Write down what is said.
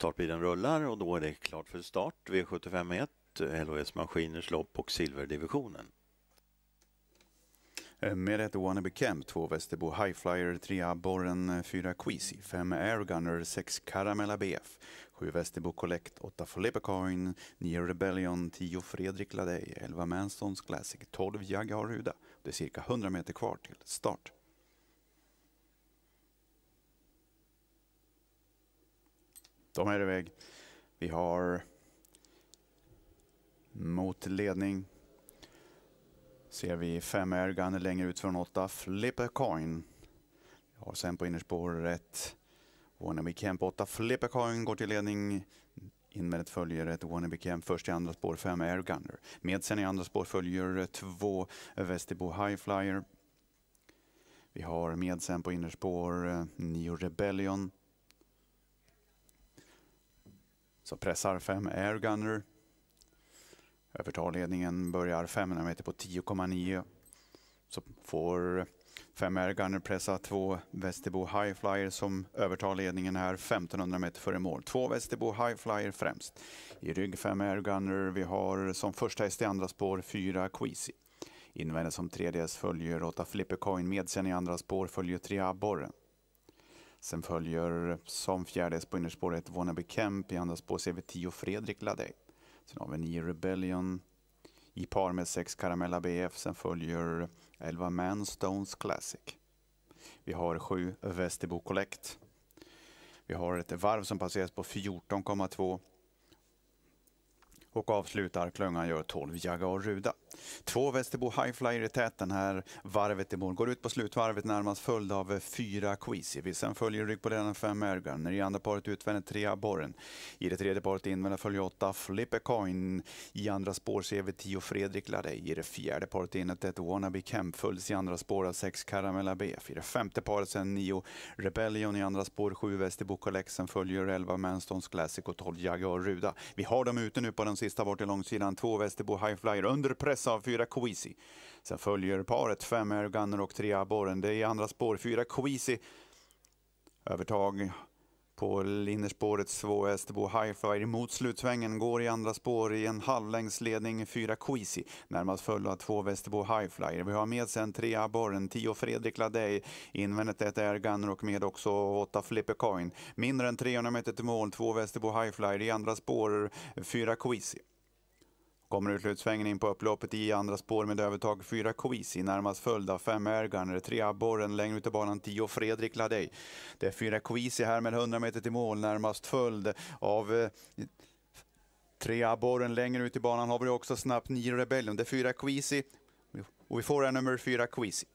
startbilen rullar och då är det klart för start V751, LHS Maskiners lopp och silverdivisionen. Eh, med ett Wannabe Camp, två Västerbo Highflyer, tre Abborren, eh, fyra Queasy, fem Airgunner, sex Caramella BF, sju Västerbo Collect, åtta Filippa nio Rebellion, tio Fredrik Ladej, elva Mansons Classic, tolv Jaguar Ruda. Det är cirka 100 meter kvar till start. De är iväg. Vi har mot ledning. Ser vi fem Ergan längre ut från åtta. Flip a coin. Vi har sen på innerspår innerspåret Wannabe Camp 8. Flip a coin går till ledning. Invändigt följer ett Wannabe Camp först i andra spår, fem Air Gunner. Med sen i andra spår följer två vestibo High Flyer. Vi har med sen på innerspår eh, nio Rebellion. Så pressar 5 airgunner. Övertar ledningen, börjar 500 meter på 10,9. Så får 5 airgunner pressa två Västerbo High som övertar ledningen här 1500 meter före mål. Två Västerbo High främst. I rygg 5 airgunner. Vi har som första häst i andra spår 4 Queasy. Invändigt som tredje ds följer 8 flippercoin. Med sen i andra spår följer 3 Abborren. Sen följer som fjärde häst på innerspåret Wannabe Kemp, i andra spår ser vi 10 Fredrik Ladej. Sen har vi 9 Rebellion i par med 6 Caramella BF, sen följer 11 Manstones Classic. Vi har 7 Västerbo Collect. Vi har ett varv som passeras på 14,2 och avslutar klungan gör 12 Jagar Ruda. Två Västerbo Highflyer i täten här. Varvet i mål går ut på slutvarvet närmast följd av fyra Queezy. Sen följer rygg på den fem Airgunner. I andra paret utvändigt tre Borren. I det tredje paret invända följer åtta Flippe Coin. I andra spår ser vi tio Fredrik Ladej. I det fjärde paret inet ett Wannabe Camp. följs i andra spår av sex Caramella B. I det femte paret sen nio Rebellion. I andra spår sju Västerbo Collect. Sen följer elva Manstones Classic och tolv Jaguar Ruda. Vi har dem ute nu på den sista bort i långsidan. Två Västerbo Highflyer under press av fyra Coezy. Sen följer paret fem Air Gunner och tre abborren. Det är i andra spår, fyra Coezy. Övertag på innerspåret två Österbo Highfire mot slutsvängen går i andra spår i en halvlängdsledning fyra Queasy. Närmast följd av 2 Västerbo Highflyer. Vi har med sen tre Abborren, tio Fredrik Ladej, invändigt ett Air Gunner och med också åtta Flipper Coin. Mindre än 300 meter till mål, två Västerbo Highflyer i andra spår fyra Queasy. Kommer ut slutsvängen in på upploppet i andra spår med övertag 4 Coisi, närmast följd av 5 Airgunner, 3 Abborren, längre ut i banan 10 Fredrik Ladej. Det är 4 Coisi här med 100 meter till mål, närmast följd av eh, Tre abborren längre ut i banan har vi också snabbt nio Rebellion. Det är fyra Quisi och vi får här nummer fyra Quisi.